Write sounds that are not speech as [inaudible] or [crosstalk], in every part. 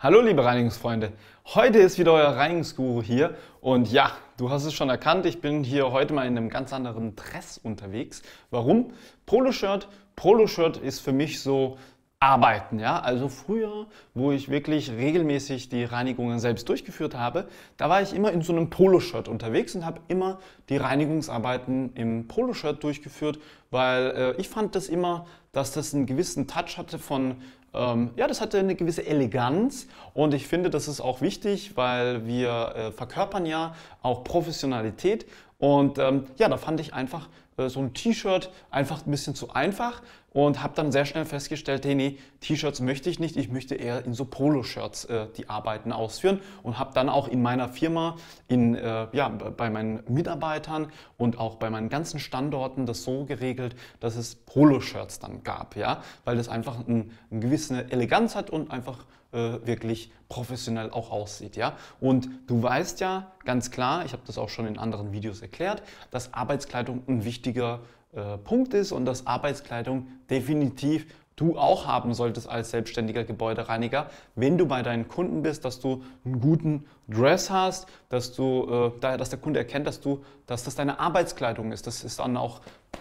Hallo liebe Reinigungsfreunde, heute ist wieder euer Reinigungsguru hier und ja, du hast es schon erkannt, ich bin hier heute mal in einem ganz anderen Dress unterwegs. Warum? Poloshirt. Poloshirt ist für mich so arbeiten. Ja? Also früher, wo ich wirklich regelmäßig die Reinigungen selbst durchgeführt habe, da war ich immer in so einem Poloshirt unterwegs und habe immer die Reinigungsarbeiten im Poloshirt durchgeführt, weil äh, ich fand das immer, dass das einen gewissen Touch hatte von, ähm, ja, das hatte eine gewisse Eleganz und ich finde, das ist auch wichtig, weil wir äh, verkörpern ja auch Professionalität und ähm, ja, da fand ich einfach äh, so ein T-Shirt einfach ein bisschen zu einfach und habe dann sehr schnell festgestellt, hey, nee, T-Shirts möchte ich nicht, ich möchte eher in so Polo-Shirts äh, die Arbeiten ausführen und habe dann auch in meiner Firma, in, äh, ja, bei meinen Mitarbeitern und auch bei meinen ganzen Standorten das so geregelt, dass es Polo-Shirts dann gab, ja, weil das einfach ein, eine gewisse Eleganz hat und einfach äh, wirklich professionell auch aussieht. Ja? Und du weißt ja ganz klar, ich habe das auch schon in anderen Videos erklärt, dass Arbeitskleidung ein wichtiger äh, Punkt ist und dass Arbeitskleidung definitiv du auch haben solltest als selbstständiger Gebäudereiniger, wenn du bei deinen Kunden bist, dass du einen guten Dress hast, dass, du, äh, dass der Kunde erkennt, dass, du, dass das deine Arbeitskleidung ist. Das ist dann auch,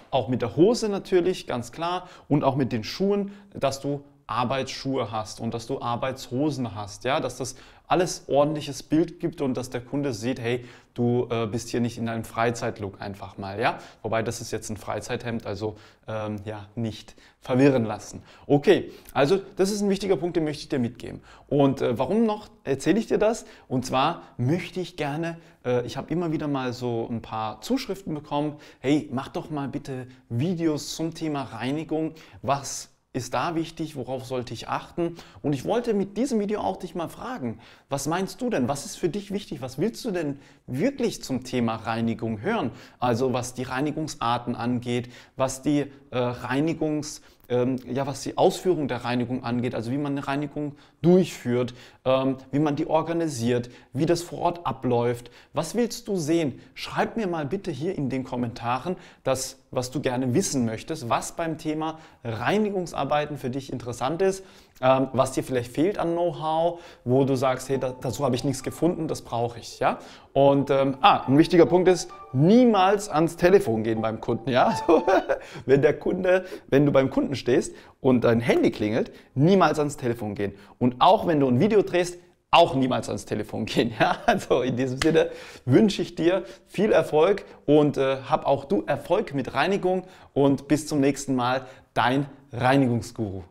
auch mit der Hose natürlich, ganz klar, und auch mit den Schuhen, dass du Arbeitsschuhe hast und dass du Arbeitshosen hast, ja, dass das alles ordentliches Bild gibt und dass der Kunde sieht, hey, du äh, bist hier nicht in einem Freizeitlook einfach mal, ja. Wobei das ist jetzt ein Freizeithemd, also ähm, ja, nicht verwirren lassen. Okay, also das ist ein wichtiger Punkt, den möchte ich dir mitgeben. Und äh, warum noch erzähle ich dir das? Und zwar möchte ich gerne, äh, ich habe immer wieder mal so ein paar Zuschriften bekommen, hey, mach doch mal bitte Videos zum Thema Reinigung, was ist da wichtig, worauf sollte ich achten? Und ich wollte mit diesem Video auch dich mal fragen, was meinst du denn, was ist für dich wichtig, was willst du denn wirklich zum Thema Reinigung hören? Also was die Reinigungsarten angeht, was die äh, Reinigungs ähm, ja, was die Ausführung der Reinigung angeht, also wie man eine Reinigung durchführt, ähm, wie man die organisiert, wie das vor Ort abläuft. Was willst du sehen? Schreib mir mal bitte hier in den Kommentaren das, was du gerne wissen möchtest, was beim Thema Reinigungsarbeiten für dich interessant ist, ähm, was dir vielleicht fehlt an Know-how, wo du sagst, hey, da, dazu habe ich nichts gefunden, das brauche ich. Ja? Und ähm, ah, ein wichtiger Punkt ist, niemals ans Telefon gehen beim Kunden. Ja? [laughs] Also, wenn der Kunde, wenn du beim Kunden unten stehst und dein Handy klingelt, niemals ans Telefon gehen. Und auch wenn du ein Video drehst, auch niemals ans Telefon gehen. [laughs] Ja, also in diesem Sinne wünsche ich dir viel Erfolg und äh, hab auch du Erfolg mit Reinigung und bis zum nächsten Mal, dein Reinigungsguru.